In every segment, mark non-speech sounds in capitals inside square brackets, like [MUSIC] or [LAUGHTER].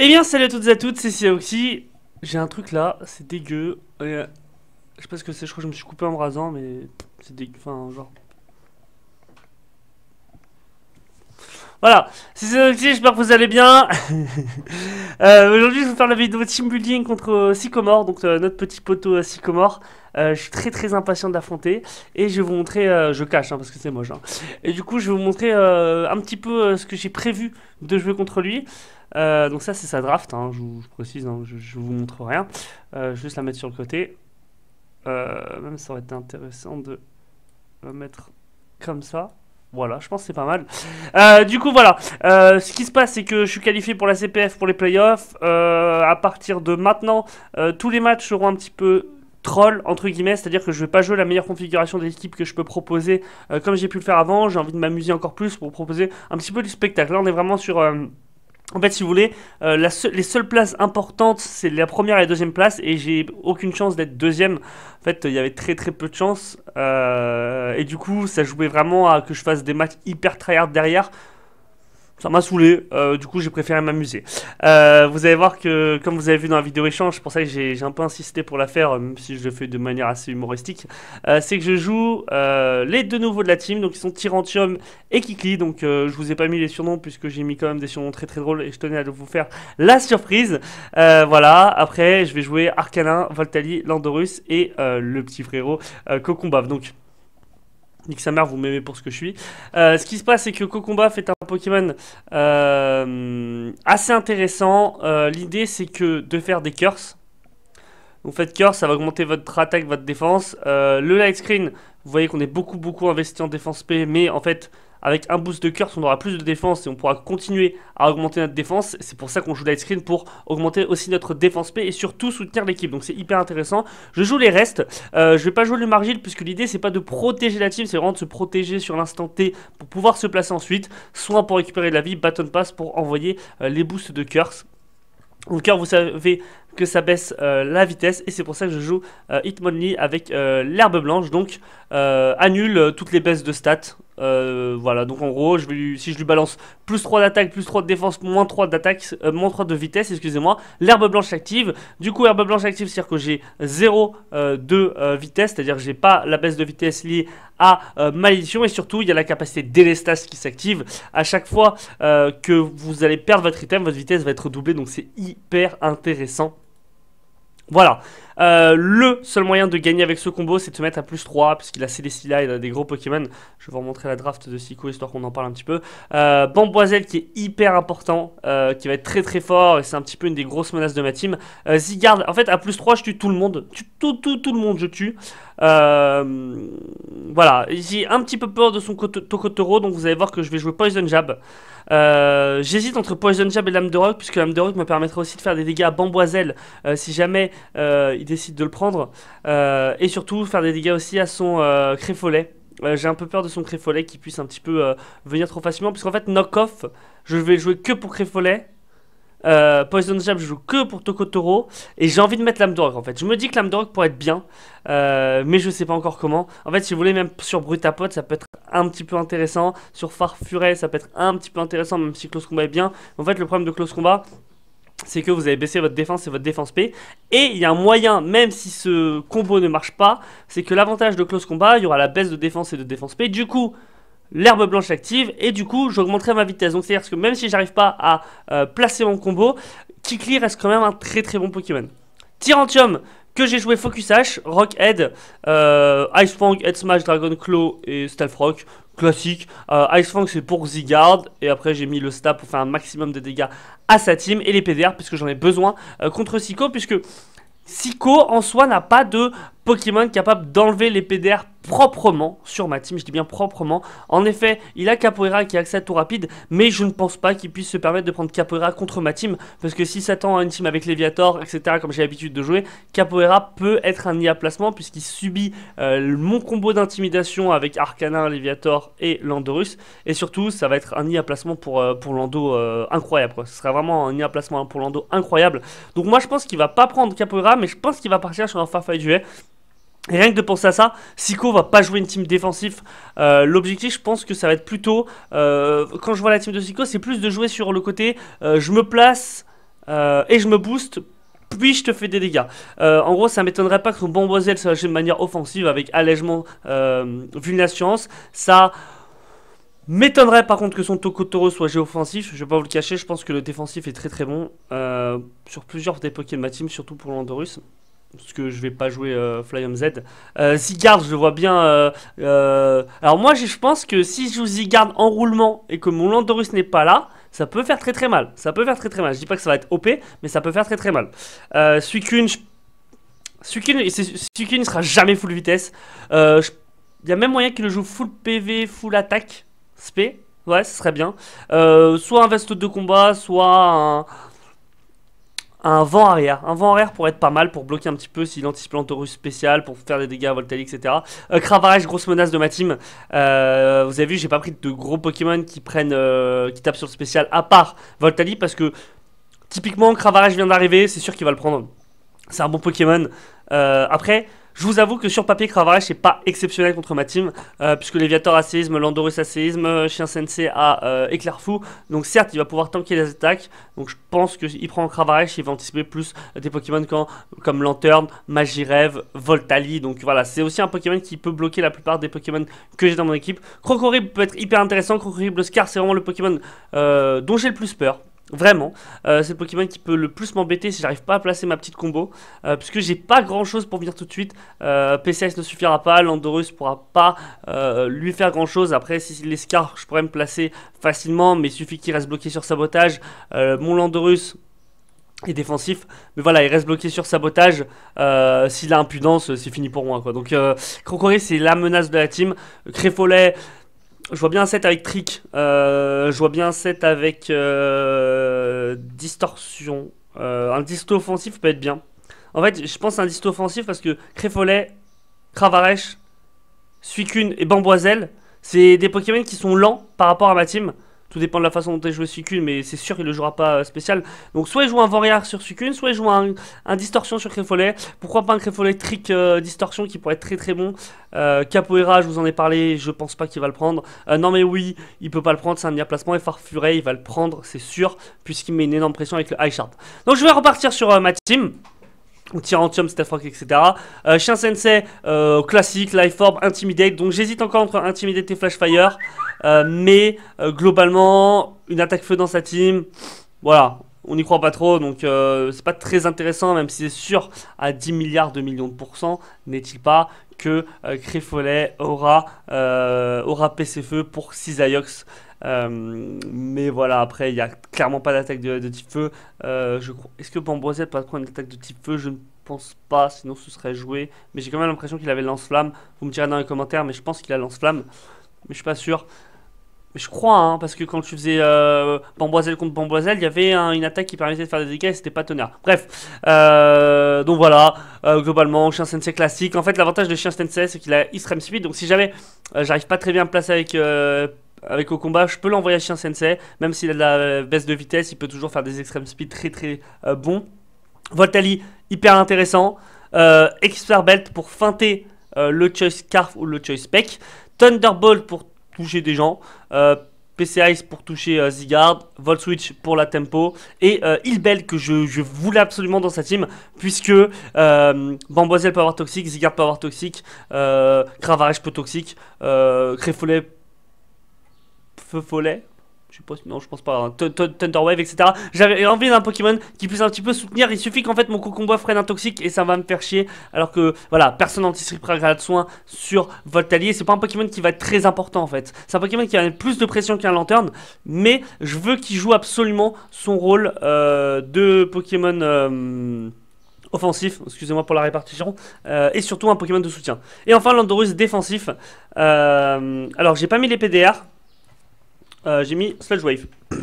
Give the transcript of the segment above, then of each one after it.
Eh bien, salut à toutes et à toutes, c'est Siaoxi. J'ai un truc là, c'est dégueu. Euh, je sais pas ce que c'est, je crois que je me suis coupé en me rasant, mais c'est dégueu. Enfin, genre. Voilà, c'est Siaoxi, j'espère que vous allez bien. [LAUGHS] Euh, aujourd'hui, je vais vous faire la vidéo team building contre euh, Sycomore, donc notre petit poteau à Sycomore. Euh, je suis très très impatient d'affronter et je vais vous montrer, euh, je cache hein, parce que c'est moche. Hein. Et du coup, je vais vous montrer euh, un petit peu ce que j'ai prévu de jouer contre lui. donc ça, c'est sa draft, hein, je, vous, précise, je, je, vous montre rien. je vais juste la mettre sur le côté. même ça aurait été intéressant de la mettre comme ça. Voilà, je pense que c'est pas mal. du coup, voilà. ce qui se passe, c'est que je suis qualifié pour la CPF pour les playoffs. Euh, à partir de maintenant, tous les matchs seront un petit peu entre guillemets, c'est-à-dire que je vais pas jouer la meilleure configuration d'équipe que je peux proposer euh, comme j'ai pu le faire avant, j'ai envie de m'amuser encore plus pour proposer un petit peu du spectacle. Là on est vraiment sur... Euh, en fait, si vous voulez, euh, la les seules places importantes, c'est la première et la deuxième place, et j'ai aucune chance d'être deuxième. En fait, il y avait très très peu de chance, et du coup, ça jouait vraiment à que je fasse des matchs hyper tryhard derrière ça m'a saoulé. Euh, du coup, j'ai préféré m'amuser. Euh, vous allez voir que, comme vous avez vu dans la vidéo échange, c'est pour ça que j'ai un peu insisté pour la faire, même si je le fais de manière assez humoristique, euh, c'est que je joue les deux nouveaux de la team, donc ils sont Tyrantium et Kikli. Donc, je vous ai pas mis les surnoms puisque j'ai mis quand même des surnoms très très drôles et je tenais à vous faire la surprise. voilà. Après, je vais jouer Arcanin, Voltali, Landorus et le petit frérot Cocombave, Donc sa mère, vous m'aimez pour ce que je suis. Euh, ce qui se passe, c'est que Kokomba fait un Pokémon euh, assez intéressant. Euh, l'idée, c'est que de faire des curses. Vous faites curse, ça va augmenter votre attaque, votre défense. le light screen, vous voyez qu'on est beaucoup, beaucoup investi en défense P, mais en fait, avec un boost de curse, on aura plus de défense et on pourra continuer à augmenter notre défense. C'est pour ça qu'on joue light screen pour augmenter aussi notre défense P et surtout soutenir l'équipe. Donc c'est hyper intéressant. Je joue les restes. Euh, je vais pas jouer le margile puisque l'idée c'est pas de protéger la team, c'est vraiment de se protéger sur l'instant T pour pouvoir se placer ensuite. Soit pour récupérer de la vie, baton pass pour envoyer euh, les boosts de curse. Donc cœur, vous savez, que ça baisse euh, la vitesse et c'est pour ça que je joue euh, Hitmonlee avec euh, l'herbe blanche donc annule toutes les baisses de stats voilà donc en gros je vais si je lui balance plus 3 d'attaque plus 3 de défense moins 3 d'attaque moins 3 de vitesse excusez moi l'herbe blanche s'active du coup herbe blanche active c'est à dire que j'ai 0 de vitesse c'est à dire que j'ai pas la baisse de vitesse liée à malédiction et surtout il y a la capacité délestage qui s'active à chaque fois que vous allez perdre votre item votre vitesse va être doublée donc c'est hyper intéressant voilà. Euh, le seul moyen de gagner avec ce combo, c'est de se mettre à plus 3, puisqu'il a Célestia, il a des gros Pokémon. Je vais vous remontrer la draft de Siko, histoire qu'on en parle un petit peu. Euh, Bamboiselle, qui est hyper important, euh, qui va être très très fort, et c'est un petit peu une des grosses menaces de ma team. Euh, Zigard, en fait, à plus 3, je tue tout le monde. tout, tout, tout le monde, je tue. voilà, j'ai un petit peu peur de son Tokotoro, donc vous allez voir que je vais jouer Poison Jab. J'hésite entre Poison Jab et Lame de Rock, puisque Lame de Rock me permettra aussi de faire des dégâts à Bamboiselle si jamais il décide de le prendre. Euh, et surtout, faire des dégâts aussi à son euh, Créfolet. Euh, j'ai un peu peur de son Créfolet qui puisse un petit peu venir trop facilement. Puisqu'en fait, Knock Off, je vais jouer que pour Créfolet. Poison Jab, je joue que pour Tokotoro. Et j'ai envie de mettre Lamdorg en fait. Je me dis que Lamdorg pourrait être bien, mais je sais pas encore comment. En fait, si vous voulez, même sur Brutapote ça peut être un petit peu intéressant. Sur Farfuret, ça peut être un petit peu intéressant, même si Close Combat est bien. En fait, le problème de Close Combat, c'est que vous avez baissé votre défense et votre défense P. Et il y a un moyen, même si ce combo ne marche pas, c'est que l'avantage de close combat, il y aura la baisse de défense et de défense P. Du coup, l'herbe blanche active et du coup, j'augmenterai ma vitesse. Donc c'est-à-dire que même si j'arrive pas à euh, placer mon combo, Kikli reste quand même un très très bon Pokémon. Tyrantium, que j'ai joué Focus H, Rock Head, euh, Ice Fang, Head Smash, Dragon Claw et Stealth Rock, classique. Euh, Ice Fang c'est pour Ziggard Et après j'ai mis le stab pour faire un maximum de dégâts à sa team. Et les PDR puisque j'en ai besoin euh, contre Siko puisque... Siko en soi n'a pas de Pokémon capable d'enlever les PDR proprement sur ma team, je dis bien proprement. En effet, il a Capoeira qui accède tout rapide, mais je ne pense pas qu'il puisse se permettre de prendre Capoeira contre ma team, parce que si Satan a une team avec Léviator, etc., comme j'ai l'habitude de jouer, Capoeira peut être un nid à placement, puisqu'il subit euh, mon combo d'intimidation avec Arcana, Léviator et Landorus, et surtout, ça va être un nid à placement pour, euh, pour Lando euh, incroyable, ce sera vraiment un nid à placement pour Lando incroyable. Donc moi, je pense qu'il va pas prendre Capoeira, mais je pense qu'il va partir sur un Farfight duet et rien que de penser à ça, Siko va pas jouer une team défensif. Euh, l'objectif, je pense que ça va être plutôt, euh, quand je vois la team de Siko, c'est plus de jouer sur le côté euh, je me place et je me booste puis je te fais des dégâts. en gros, ça m'étonnerait pas que son Bombosel soit joué de manière offensive avec allègement euh, vu Ça m'étonnerait par contre que son Tokotoro soit joué offensif. Je vais pas vous le cacher, je pense que le défensif est très très bon sur plusieurs des de ma team, surtout pour l'Andorus parce que je vais pas jouer euh, Z. Euh, Zigard, je le vois bien. Euh, euh, alors moi, je pense que si je joue Zigard en roulement et que mon Landorus n'est pas là, ça peut faire très très mal. Ça peut faire très très mal. Je dis pas que ça va être OP, mais ça peut faire très très mal. Euh, Suikun, je... ne sera jamais full vitesse. Euh, il y a même moyen qu'il le joue full PV, full attaque, SP. Ouais, ce serait bien. soit un veste de combat, soit un un vent arrière. Un vent arrière pourrait être pas mal pour bloquer un petit peu s'il anticipe Taurus spécial, pour faire des dégâts à Voltali etc. Euh, grosse menace de ma team. Euh, vous avez vu, j'ai pas pris de gros Pokémon qui prennent, euh, qui tapent sur le spécial, à part Voltali, parce que typiquement, Cravarage vient d'arriver, c'est sûr qu'il va le prendre. C'est un bon Pokémon. Euh, après, je vous avoue que sur papier, Cravache n'est pas exceptionnel contre ma team, euh, puisque l'Eviator a séisme, Landorus a séisme, euh, Chien Sensei a euh, éclairfou. Donc certes, il va pouvoir tanker les attaques. Donc je pense qu'il prend Cravache, il va anticiper plus des Pokémon comme comme Lantern, Magirev, Voltali. Donc voilà, c'est aussi un Pokémon qui peut bloquer la plupart des Pokémon que j'ai dans mon équipe. Crocorib peut être hyper intéressant. Crocorib, le Scar, c'est vraiment le Pokémon dont j'ai le plus peur Vraiment, euh, c'est le Pokémon qui peut le plus m'embêter si j'arrive pas à placer ma petite combo, euh, puisque j'ai pas grand chose pour venir tout de suite. Euh, PCS ne suffira pas, Landorus pourra pas lui faire grand chose. Après, si c'est l'escar, je pourrais me placer facilement, mais il suffit qu'il reste bloqué sur sabotage. mon Landorus est défensif, mais voilà, il reste bloqué sur sabotage. S'il a impudence, c'est fini pour moi. Donc, Crocoré, c'est la menace de la team. Créfolet. Je vois bien un set avec Trick. Euh, je vois bien un set avec euh, Distorsion. Euh, un disto offensif peut être bien. En fait, je pense à un disto offensif parce que Créfolet, Cravarèche, Suicune et Bamboiselle, c'est des Pokémon qui sont lents par rapport à ma team. Tout dépend de la façon dont il joué Suicune, mais c'est sûr qu'il ne le jouera pas euh, spécial. Donc soit il joue un Voriar sur Suicune, soit il joue un, Distorsion sur Créfolet. Pourquoi pas un Créfolet Trick euh, Distorsion qui pourrait être très très bon. Euh, Capoeira, je vous en ai parlé, je pense pas qu'il va le prendre. Euh, non mais oui, il peut pas le prendre, c'est un meilleur placement. Et Farfuret, il va le prendre, c'est sûr, puisqu'il met une énorme pression avec le High Shard. Donc je vais repartir sur ma team. Tyrantium, Stefrock, etc. Euh, Chien Sensei, euh, classique, Life Orb, Intimidate. Donc j'hésite encore entre Intimidate et Flashfire, euh, mais globalement, une attaque feu dans sa team, voilà, on n'y croit pas trop. Donc c'est pas très intéressant, même si c'est sûr à 10 milliards de millions de pourcents, n'est-il pas que Créfolet aura, aura PC Feu pour 6 Ayox euh, mais voilà, après, il n'y a clairement pas d'attaque de, type feu. Euh, je Est-ce que Bamboisier peut pas une attaque de type feu Je ne pense pas, sinon ce serait joué. Mais j'ai quand même l'impression qu'il avait lance-flamme. Vous me direz dans les commentaires, mais je pense qu'il a lance-flamme. Mais je suis pas sûr. Mais je crois, hein, parce que quand tu faisais euh, contre Bamboiselle, il y avait une attaque qui permettait de faire des dégâts et c'était pas tonnerre. Bref, euh, donc voilà, globalement, chien Sensei classique. En fait, l'avantage de chien Sensei, c'est qu'il a Extreme Speed, donc si jamais j'arrive pas très bien à me placer avec avec au combat, je peux l'envoyer à Chien Sensei. Même s'il a de la euh, baisse de vitesse, il peut toujours faire des extrêmes speed très très euh, bons. Voltali, hyper intéressant. Euh, Expert Belt pour feinter le Choice Scarf ou le Choice Peck. Thunderbolt pour toucher des gens. Ice pour toucher Ziggard. Volt Switch pour la tempo et euh, Ilbel que je, voulais absolument dans sa team puisque euh, peut avoir toxique, Zigard peut avoir toxique, Cravares peut toxique, Créfolet Feu Follet. Je sais pense, non, je pense pas. Hein. Thunderwave, etc. J'avais envie d'un Pokémon qui puisse un petit peu soutenir. Il suffit qu'en fait mon cocon bois freine un toxique et ça va me faire chier. Alors que voilà, personne n'anticipera de soin sur Voltalier. C'est pas un Pokémon qui va être très important en fait. C'est un Pokémon qui a plus de pression qu'un Lantern... Mais je veux qu'il joue absolument son rôle euh, de Pokémon. Euh, offensif, excusez-moi pour la répartition, euh, et surtout un Pokémon de soutien. Et enfin, l'Andorus défensif. alors, j'ai pas mis les PDR, euh, j'ai mis Sludge Wave. [CLEARS THROAT]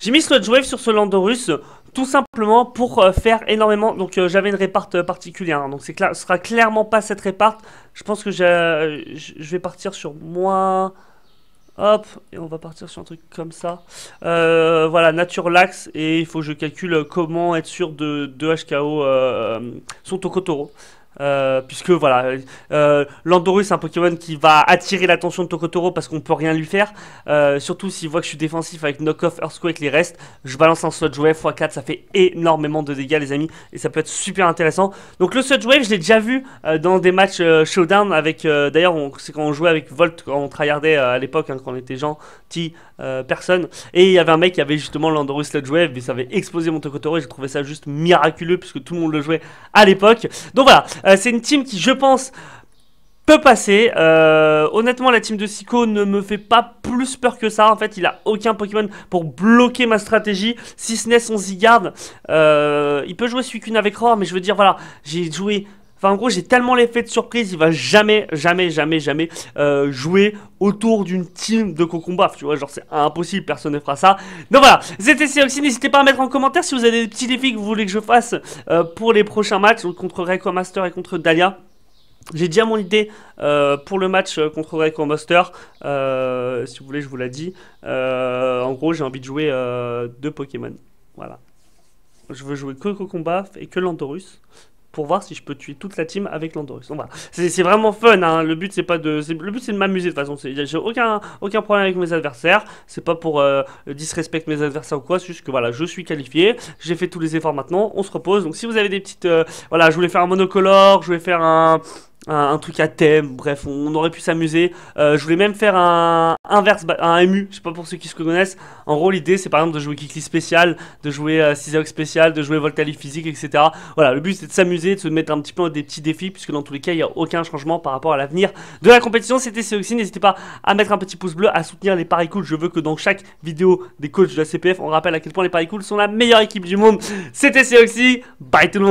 j'ai mis Sludge Wave sur ce Landorus euh, tout simplement pour euh, faire énormément. Donc j'avais une réparte particulière, hein. donc c'est clair, ce sera clairement pas cette réparte. Je pense que je vais partir sur moi. Hop, et on va partir sur un truc comme ça. voilà, nature lax, et il faut que je calcule comment être sûr de 2 HKO son Tokotoro. Euh, puisque voilà, euh, Landorus c'est un Pokémon qui va attirer l'attention de Tokotoro parce qu'on peut rien lui faire. Euh, surtout s'il voit que je suis défensif avec Knock Off, Earthquake, les restes, je balance un Sludge Wave x4, ça fait énormément de dégâts, les amis, et ça peut être super intéressant. Donc le Sludge Wave, je l'ai déjà vu euh, dans des matchs Showdown avec. D'ailleurs, c'est quand on jouait avec Volt, quand on tryhardait à l'époque, hein, quand on était gentil, personne. Et il y avait un mec qui avait justement l'Andorus Sludge Wave, et ça avait explosé mon Tokotoro, et j'ai trouvé ça juste miraculeux puisque tout le monde le jouait à l'époque. Donc voilà. Euh, c'est une team qui, je pense, peut passer. Euh, honnêtement, la team de Siko ne me fait pas plus peur que ça. En fait, il a aucun Pokémon pour bloquer ma stratégie. Si ce n'est son Zygarde, euh, il peut jouer Suicune avec Roar, mais je veux dire, voilà, j'ai joué Enfin, en gros, j'ai tellement l'effet de surprise, il va jamais, jamais, jamais, jamais euh, jouer autour d'une team de cocon tu vois, genre c'est impossible, personne ne fera ça. Donc voilà, c'était Seoxy. n'hésitez pas à mettre en commentaire si vous avez des petits défis que vous voulez que je fasse euh, pour les prochains matchs, contre Reiko Master et contre Dahlia. J'ai déjà mon idée euh, pour le match contre Reiko Master. si vous voulez, je vous l'ai dit. en gros, j'ai envie de jouer deux Pokémon. Voilà. Je veux jouer que Baf et que Lantorus pour voir si je peux tuer toute la team avec l'Andorus. C'est vraiment fun. Hein. Le but c'est pas de, but c'est de m'amuser de toute façon. J'ai aucun aucun problème avec mes adversaires. C'est pas pour euh, disrespect mes adversaires ou quoi. C'est juste que voilà, je suis qualifié. J'ai fait tous les efforts maintenant. On se repose. Donc si vous avez des petites, euh, voilà, je voulais faire un monocolore, je voulais faire un un, truc à thème, bref, on, aurait pu s'amuser. Euh, je voulais même faire un inverse, bah, un MU, je sais pas pour ceux qui se connaissent. En gros, l'idée c'est par exemple de jouer Kikli spécial, de jouer euh, spécial, de jouer Voltali physique, etc. Voilà, le but c'est de s'amuser, de se mettre un petit peu des petits défis, puisque dans tous les cas, il n'y a aucun changement par rapport à l'avenir de la compétition. C'était Seoxy n'hésitez pas à mettre un petit pouce bleu, à soutenir les paris cool. Je veux que dans chaque vidéo des coachs de la CPF, on rappelle à quel point les paris cool sont la meilleure équipe du monde. C'était Céoxy, bye tout le monde.